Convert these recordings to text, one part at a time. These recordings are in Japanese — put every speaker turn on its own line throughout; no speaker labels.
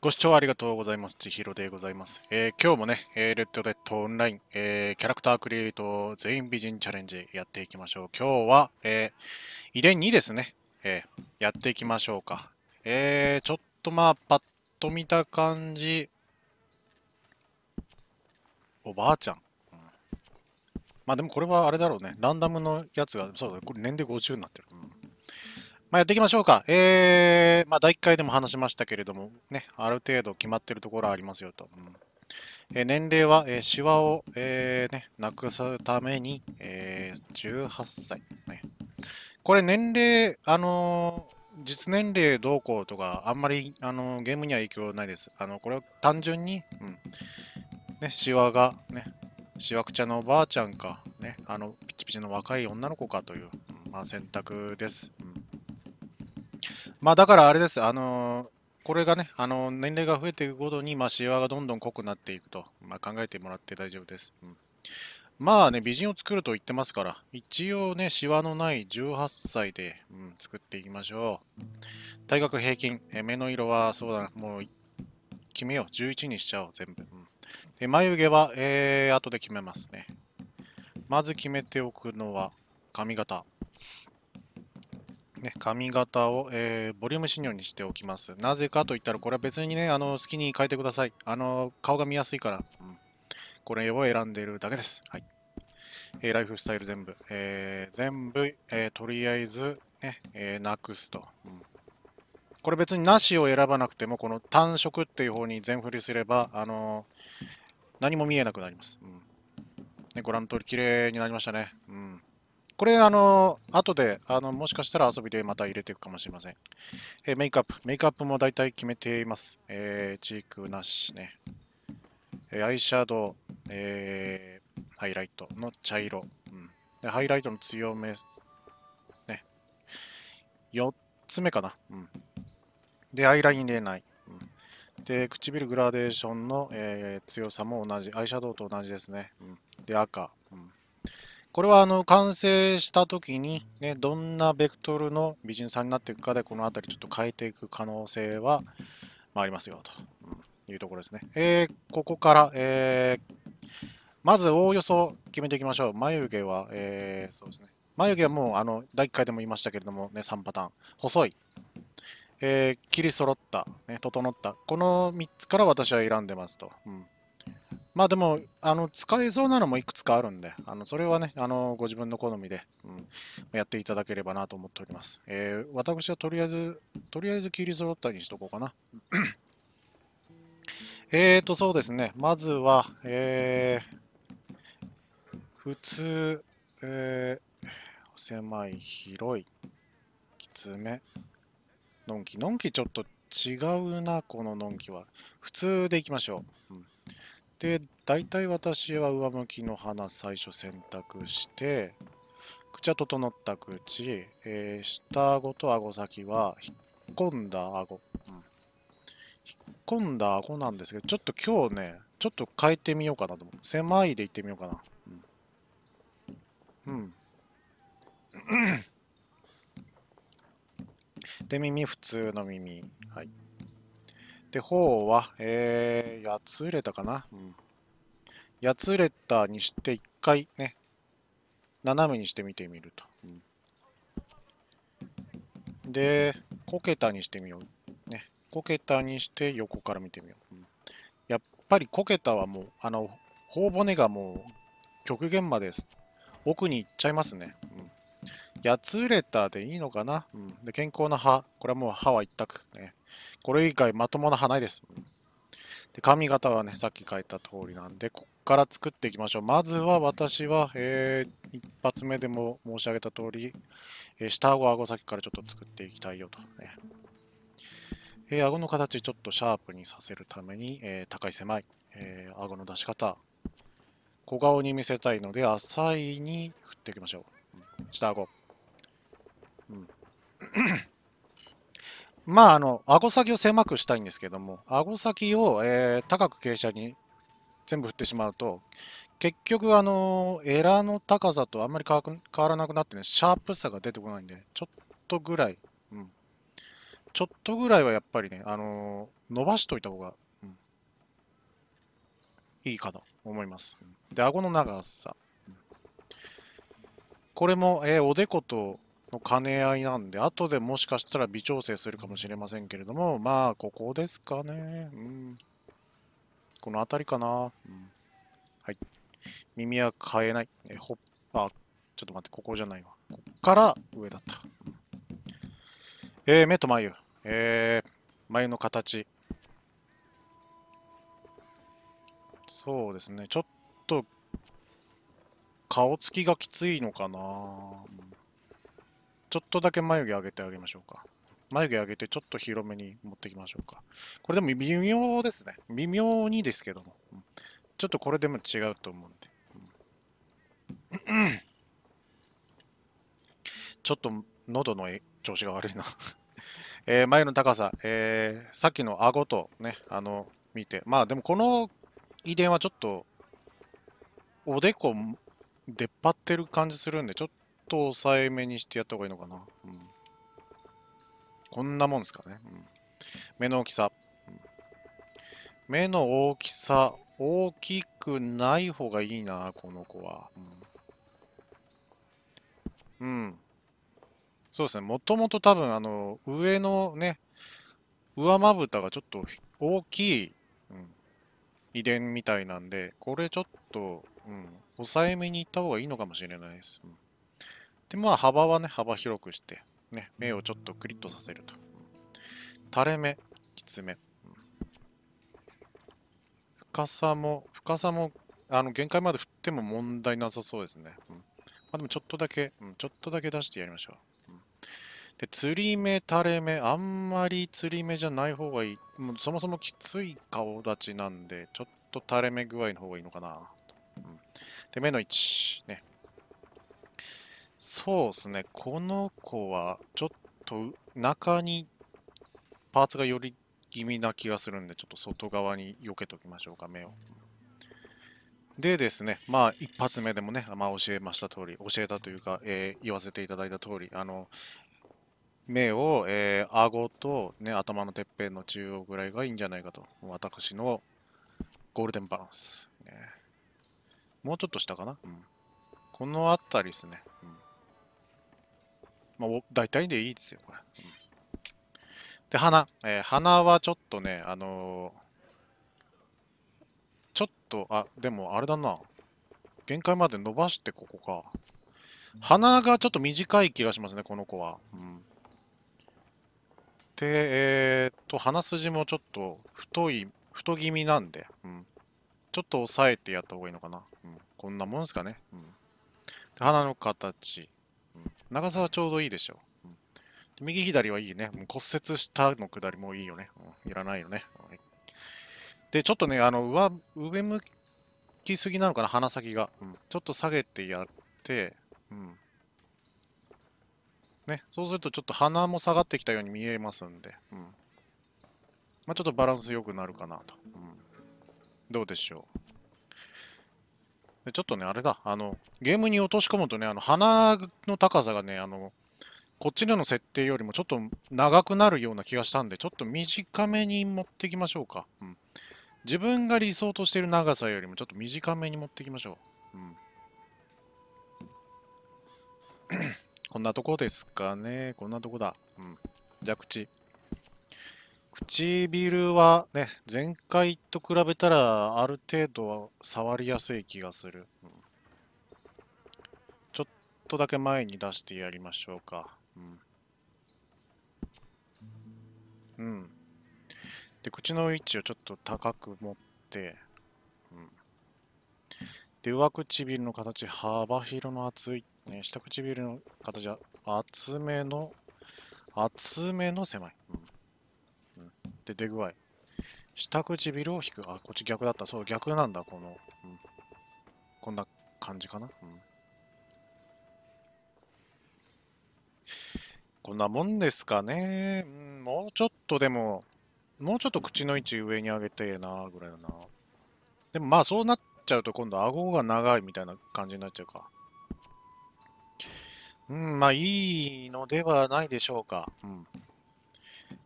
ご視聴ありがとうございます。ちひろでございます。えー、今日もね、えー、レッドデッドオンライン、えー、キャラクタークリエイト全員美人チャレンジやっていきましょう。今日は、え遺伝2ですね、えやっていきましょうか。えちょっとまあ、パッと見た感じ、おばあちゃん。うん、まあでもこれはあれだろうね。ランダムのやつが、そうだね。これ年齢50になってる。うんまあ、やっていきましょうか。えー、まあ、第1回でも話しましたけれども、ね、ある程度決まってるところはありますよと。うん、えー、年齢は、えー、シワを、えーね、なくすために、えー、18歳、ね。これ、年齢、あのー、実年齢どうこうとか、あんまり、あのゲームには影響ないです。あの、これは単純に、うん、ね、シワが、ね、しわくちゃのおばあちゃんか、ね、あの、ピチピチの若い女の子かという、まあ、選択です。うんまあだからあれです、あのこれがね、あの年齢が増えていくごとに、まあ、シワがどんどん濃くなっていくと、まあ、考えてもらって大丈夫です。うんまあね、美人を作ると言ってますから、一応ね、シワのない18歳で、うん、作っていきましょう。体格平均、え目の色は、そうだな、もう、決めよう。11にしちゃおう、全部。うん、で、眉毛は、えー、後で決めますね。まず決めておくのは、髪型。ね、髪型を、えー、ボリューム信用にしておきます。なぜかと言ったら、これは別にね、あの好きに変えてください。あの顔が見やすいから、うん、これを選んでいるだけです。はい。えー、ライフスタイル全部、えー、全部、えとりあえずね、えなくすと、うん。これ別になしを選ばなくても、この単色っていう方に全振りすれば、あの何も見えなくなります。うんね、ご覧の通り綺麗になりましたね。うんこれ、あの、後で、あの、もしかしたら遊びでまた入れていくかもしれません。えー、メイクアップ。メイクアップも大体決めています。えー、チークなしね。えー、アイシャドウ、えー、ハイライトの茶色。うん。で、ハイライトの強め、ね。4つ目かな。うん。で、アイライン入れない。うん、で、唇グラデーションの、えー、強さも同じ。アイシャドウと同じですね。うん、で、赤。これはあの完成した時に、ね、どんなベクトルの美人さんになっていくかでこの辺りちょっと変えていく可能性は、まあ、りますよというところですね。えー、ここから、えー、まずおおよそ決めていきましょう。眉毛は、えー、そうですね。眉毛はもうあの第1回でも言いましたけれども、ね、3パターン。細い、えー、切り揃った、ね、整った。この3つから私は選んでますと。うんまあでも、あの使えそうなのもいくつかあるんで、あのそれはね、あのご自分の好みで、うん、やっていただければなと思っております。えー、私はとりあえず、とりあえず切り揃ったりにしとこうかな。えーと、そうですね。まずは、えー、普通、えー、狭い、広い、きつめ、のんき。のんきちょっと違うな、こののんきは。普通でいきましょう。で、大体私は上向きの花最初選択して、口は整った口、えー、下顎と顎先は引っ込んだ顎、うん、引っ込んだ顎なんですけど、ちょっと今日ね、ちょっと変えてみようかなと思う。狭いでいってみようかな。うん。うん、で、耳、普通の耳。はい。で、方は、えー、やつれたかな。うん。やつれたにして一回ね、斜めにして見てみると。うん、で、こけたにしてみよう。ね、こけたにして横から見てみよう。うん、やっぱりこけたはもう、あの、頬骨がもう極限まで奥に行っちゃいますね。うん。やつれたでいいのかな。うん。で、健康な歯。これはもう歯は一択。ね。これ以外まともな花です。で髪型はね、さっき書いた通りなんで、こっから作っていきましょう。まずは私は、えー、一発目でも申し上げた通り、えー、下顎、顎先からちょっと作っていきたいよと、ね。えー、顎の形ちょっとシャープにさせるために、えー、高い狭い、えー、顎の出し方、小顔に見せたいので、浅いに振っていきましょう。下顎。うん。まあ、あの、顎先を狭くしたいんですけども、顎先を、えー、高く傾斜に全部振ってしまうと、結局、あのエラーの高さとあんまり変わらなくなってね、シャープさが出てこないんで、ちょっとぐらい、うん。ちょっとぐらいはやっぱりね、あのー、伸ばしといた方が、うん、いいかと思います。で、顎の長さ。うん、これも、えー、おでことの兼ね合いなんで、後でもしかしたら微調整するかもしれませんけれども、まあ、ここですかね。うん。この辺りかな。うん、はい。耳は変えない。え、ホッパー。ちょっと待って、ここじゃないわ。こっから上だった。えー、目と眉。えー、眉の形。そうですね。ちょっと、顔つきがきついのかな。ちょっとだけ眉毛上げてあげましょうか。眉毛上げてちょっと広めに持ってきましょうか。これでも微妙ですね。微妙にですけども。うん、ちょっとこれでも違うと思うんで。うん、ちょっと喉の調子が悪いな えー、眉の高さ、えー、さっきの顎とね、あの、見て。まあでもこの遺伝はちょっと、おでこ出っ張ってる感じするんで、ちょっと抑えめにしてやった方がいいのかな。うん、こんなもんですかね。うん、目の大きさ、うん。目の大きさ、大きくない方がいいな、この子は。うん。うん、そうですね。もともと多分、あの、上のね、上まぶたがちょっと大きい、うん、遺伝みたいなんで、これちょっと、うん、抑えめにいった方がいいのかもしれないです。うんで、まあ、幅はね、幅広くして、ね、目をちょっとクリッとさせると。垂れ目、きつめ。深さも、深さも、あの、限界まで振っても問題なさそうですね。うん、まあ、でも、ちょっとだけ、うん、ちょっとだけ出してやりましょう。うん、で、釣り目、垂れ目、あんまり釣り目じゃない方がいい。もうそもそもきつい顔立ちなんで、ちょっと垂れ目具合の方がいいのかな。うん、で、目の位置、ね。そうですね。この子は、ちょっと中にパーツがより気味な気がするんで、ちょっと外側に避けておきましょうか、目を。でですね、まあ、一発目でもね、まあ、教えました通り、教えたというか、えー、言わせていただいた通り、あの、目を、えー、顎と、ね、頭のてっぺんの中央ぐらいがいいんじゃないかと。私のゴールデンバランス。ね、もうちょっと下かな。うん、この辺りですね。うんまあ、大体でいいですよ、これ。で、花。えー、花はちょっとね、あのー、ちょっと、あ、でもあれだな。限界まで伸ばしてここか。鼻がちょっと短い気がしますね、この子は。うん、で、えー、っと、鼻筋もちょっと太い、太気味なんで、うん、ちょっと押さえてやった方がいいのかな。うん、こんなもんですかね。うん、で鼻の形。長さはちょうどいいでしょう。うん、右左はいいね。もう骨折したの下りもいいよね。うん、いらないよね。はい、で、ちょっとね、あの上上向きすぎなのかな、鼻先が。うん、ちょっと下げてやって、うんね、そうするとちょっと鼻も下がってきたように見えますんで、うんまあ、ちょっとバランス良くなるかなと。うん、どうでしょうでちょっとね、あれだ、あの、ゲームに落とし込むとね、あの、鼻の高さがね、あの、こっちでの設定よりもちょっと長くなるような気がしたんで、ちょっと短めに持ってきましょうか。うん、自分が理想としている長さよりもちょっと短めに持ってきましょう。うん こんなとこですかね。こんなとこだ。うん。弱地。唇はね、前回と比べたらある程度は触りやすい気がする。うん、ちょっとだけ前に出してやりましょうか。うん。うん、で、口の位置をちょっと高く持って、うん、で、上唇の形、幅広の厚い、ね、下唇の形は厚めの、厚めの狭い。うんで出具合。下唇を引く。あ、こっち逆だった。そう、逆なんだ、この。うん、こんな感じかな。うん。こんなもんですかね。うん、もうちょっとでも、もうちょっと口の位置上に上げてえな、ぐらいだな。でもまあそうなっちゃうと今度顎が長いみたいな感じになっちゃうか。うん、まあいいのではないでしょうか。うん。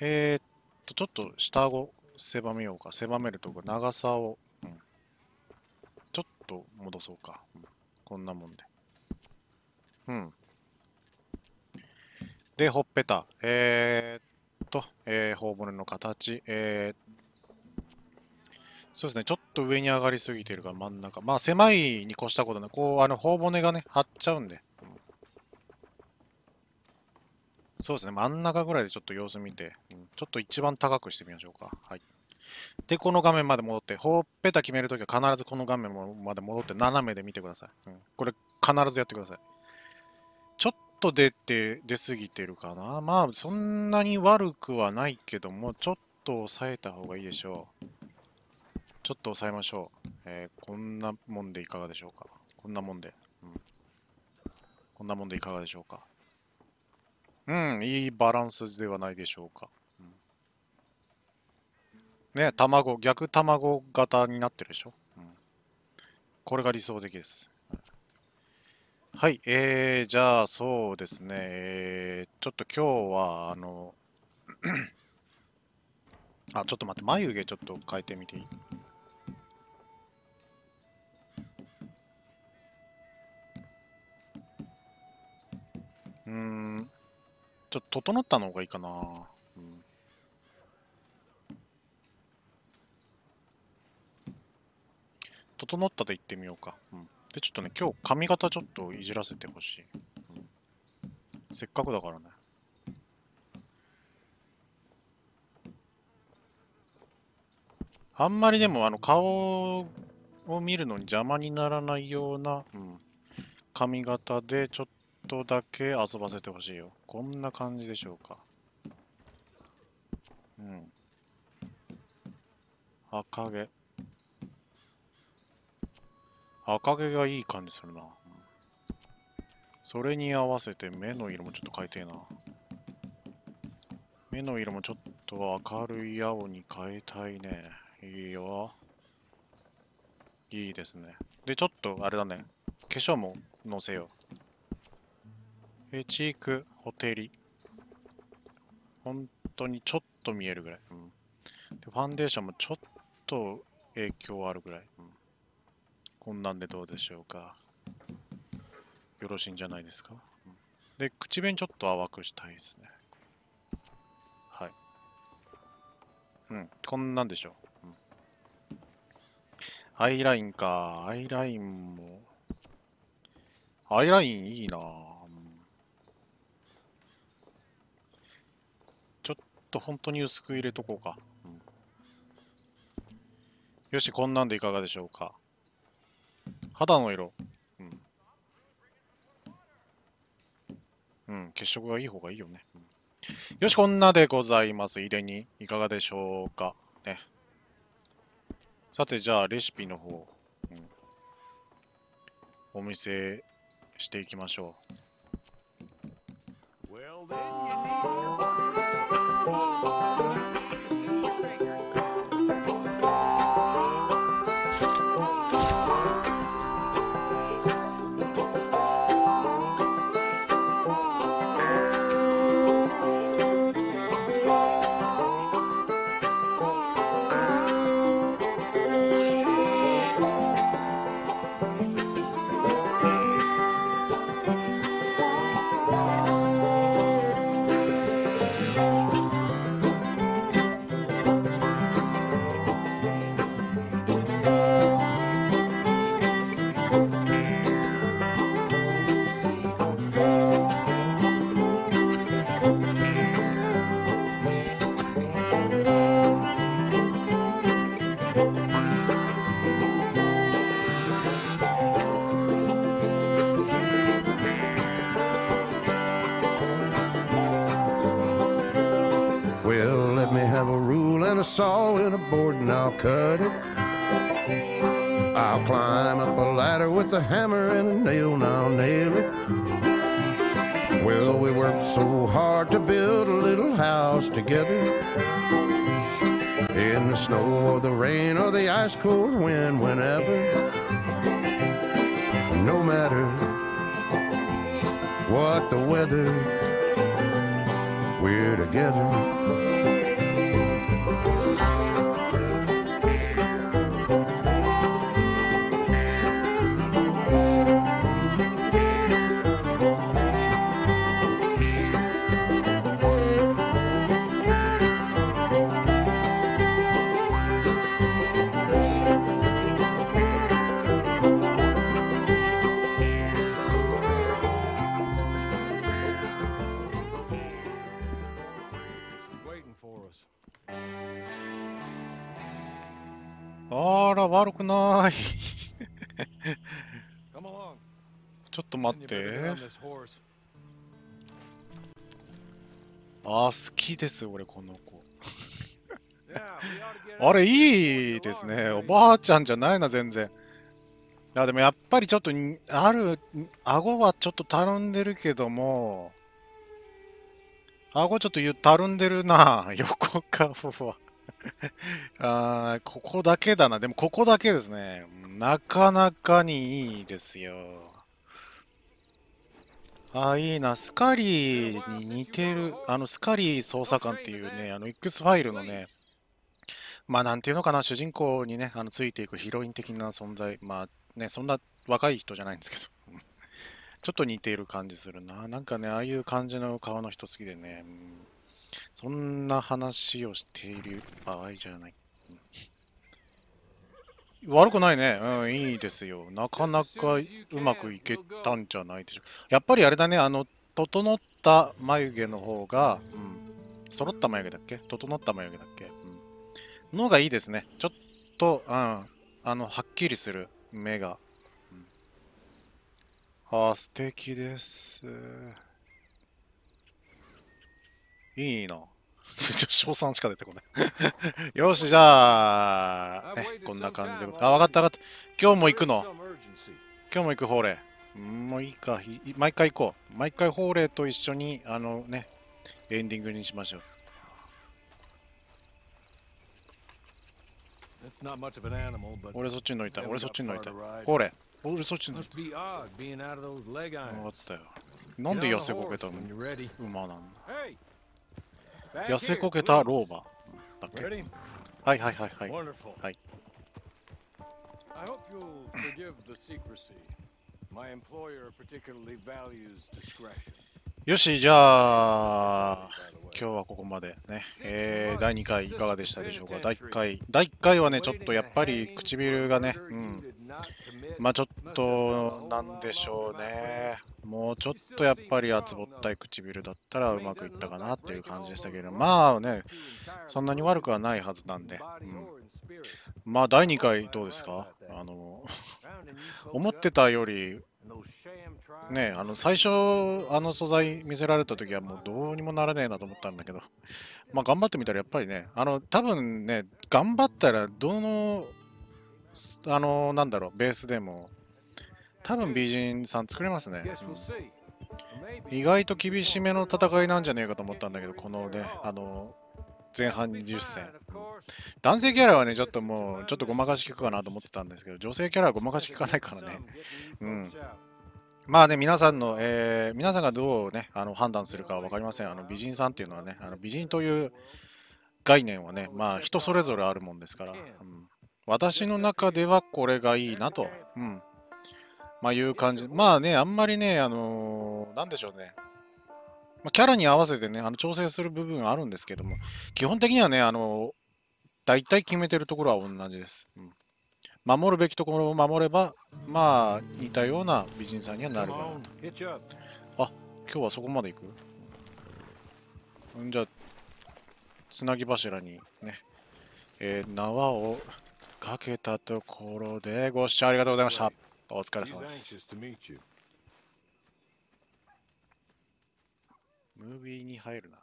えー、っちょっと下を狭めようか狭めると長さを、うん、ちょっと戻そうか、うん、こんなもんでうんでほっぺたえー、っと、えー、頬骨の形えー、そうですねちょっと上に上がりすぎてるから真ん中まあ狭いに越したことないこうあの頬骨がね張っちゃうんでそうですね、真ん中ぐらいでちょっと様子見て、うん、ちょっと一番高くしてみましょうか。はい。で、この画面まで戻って、ほっぺた決めるときは必ずこの画面まで戻って斜めで見てください。うん、これ必ずやってください。ちょっと出て、出すぎてるかな。まあ、そんなに悪くはないけども、ちょっと抑えた方がいいでしょう。ちょっと抑えましょう。えー、こんなもんでいかがでしょうか。こんなもんで。うん。こんなもんでいかがでしょうか。うん、いいバランスではないでしょうか。うん、ね、卵、逆卵型になってるでしょ。うん、これが理想的です。はい、えー、じゃあそうですね、えー、ちょっと今日は、あの、あ、ちょっと待って、眉毛ちょっと変えてみていいちょっと整ったのがいいかな。うん、整ったで行ってみようか。うん、で、ちょっとね、今日髪型ちょっといじらせてほしい、うん。せっかくだからね。あんまりでも、あの、顔を見るのに邪魔にならないような、うん、髪型でちょっとだけ遊ばせてほしいよ。こんな感じでしょうか。うん。赤毛。赤毛がいい感じするな。それに合わせて目の色もちょっと変えてえな。目の色もちょっと明るい青に変えたいね。いいよ。いいですね。で、ちょっとあれだね。化粧ものせよう。え、チーク。ほてり。本当にちょっと見えるぐらい。うん、でファンデーションもちょっと影響あるぐらい、うん。こんなんでどうでしょうか。よろしいんじゃないですか。うん、で、口紅ちょっと淡くしたいですね。はい。うん、こんなんでしょう。うん、アイラインか。アイラインも。アイラインいいなぁ。と本当に薄く入れとこうか、うん、よしこんなんでいかがでしょうか肌の色うんうん血色がいい方がいいよね、うん、よしこんなでございますいでにいかがでしょうかねさてじゃあレシピの方、うん、お見せしていきましょう Well, then you need saw and a board and I'll cut it. I'll climb up a ladder with a hammer and a nail and I'll nail it. Well, we worked so hard to build a little house together. In the snow or the rain or the ice cold wind, whenever. No matter what the weather, we're together. 悪くないちょっと待ってああ、好きです俺この子あれいいですねおばあちゃんじゃないな全然いやでもやっぱりちょっとある顎はちょっとたるんでるけども顎ちょっとたるんでるな 横顔は あここだけだな。でもここだけですね。なかなかにいいですよ。ああ、いいな。スカリーに似てる。あの、スカリー捜査官っていうね、あの、X ファイルのね、まあ、なんていうのかな、主人公にね、あのついていくヒロイン的な存在。まあ、ね、そんな若い人じゃないんですけど。ちょっと似ている感じするな。なんかね、ああいう感じの顔の人好きでね。うんそんな話をしている場合じゃない。うん、悪くないね。うん、いいですよ。なかなかうまくいけたんじゃないでしょう。やっぱりあれだね、あの、整った眉毛の方が、うん、揃った眉毛だっけ整った眉毛だっけ、うん、のがいいですね。ちょっと、うん、あの、はっきりする目が。うん、ああ、素敵です。いいな。賞賛しか出てこない よし、じゃあ、ね、こんな感じで。あ、わかったわかった。今日も行くの。今日も行く、法れ。もういいか。毎回行こう。毎回法れと一緒に、あのね、エンディングにしましょう。
俺そっちに乗りたい。俺そっちに乗りたい。ほれ。
俺そっちに乗りたい。分かったよ。なんで痩せこけたの馬なんだ。痩せこけた老婆だっけはいはいはいはい。はい。I hope you'll forgive the secrecy.
My employer particularly values discretion.
よし、じゃあ、今日はここまでね。えー、第2回いかがでしたでしょうか第1回。第1回はね、ちょっとやっぱり唇がね、うん、まあちょっと、なんでしょうね。もうちょっとやっぱり厚ぼったい唇だったらうまくいったかなっていう感じでしたけど、まあね、そんなに悪くはないはずなんで。うんまあ第2回どうですかあの 思ってたよりねあの最初あの素材見せられた時はもうどうにもならねえなと思ったんだけどまあ頑張ってみたらやっぱりねあの多分ね頑張ったらどのあの、なんだろう、ベースでも、多分美人さん作れますね。意外と厳しめの戦いなんじゃねえかと思ったんだけど、このね、あの、前半20戦。男性キャラはね、ちょっともう、ちょっとごまかし効くかなと思ってたんですけど、女性キャラはごまかし効かないからね。うん。まあね、皆さんの、えー、皆さんがどうね、あの判断するかは分かりません。あの美人さんっていうのはね、あの美人という概念はね、まあ人それぞれあるもんですから。うん私の中ではこれがいいなと、うん。まあいう感じ。まあね、あんまりね、あのー、なんでしょうね。まあ、キャラに合わせてね、あの調整する部分はあるんですけども、基本的にはね、あのー、大体決めてるところは同じです。うん守るべきところを守れば、まあ、似たような美人さんにはなるかなと。あ、今日はそこまで行くんじゃあ、つなぎ柱にね、えー、縄をかけたところでご視聴ありがとうございました。お疲れ様です。ムービーに入るな。